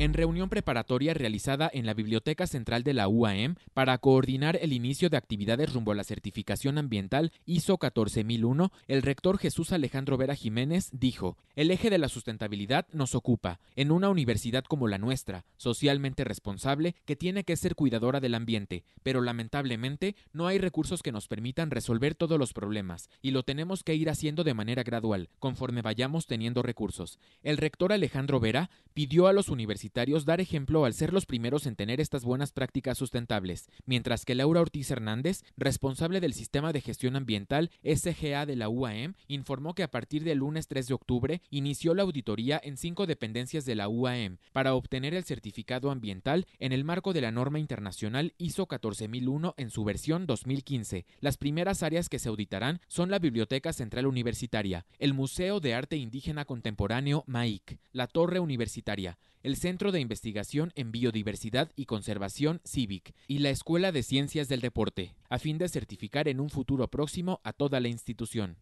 En reunión preparatoria realizada en la Biblioteca Central de la UAM para coordinar el inicio de actividades rumbo a la certificación ambiental ISO 14001, el rector Jesús Alejandro Vera Jiménez dijo, el eje de la sustentabilidad nos ocupa en una universidad como la nuestra, socialmente responsable, que tiene que ser cuidadora del ambiente, pero lamentablemente no hay recursos que nos permitan resolver todos los problemas y lo tenemos que ir haciendo de manera gradual, conforme vayamos teniendo recursos. El rector Alejandro Vera pidió a los universitarios dar ejemplo al ser los primeros en tener estas buenas prácticas sustentables, mientras que Laura Ortiz Hernández, responsable del Sistema de Gestión Ambiental SGA de la UAM, informó que a partir del lunes 3 de octubre inició la auditoría en cinco dependencias de la UAM para obtener el certificado ambiental en el marco de la norma internacional ISO 14001 en su versión 2015. Las primeras áreas que se auditarán son la Biblioteca Central Universitaria, el Museo de Arte Indígena Contemporáneo MAIC, la Torre Universitaria, el Centro Centro de Investigación en Biodiversidad y Conservación CIVIC y la Escuela de Ciencias del Deporte, a fin de certificar en un futuro próximo a toda la institución.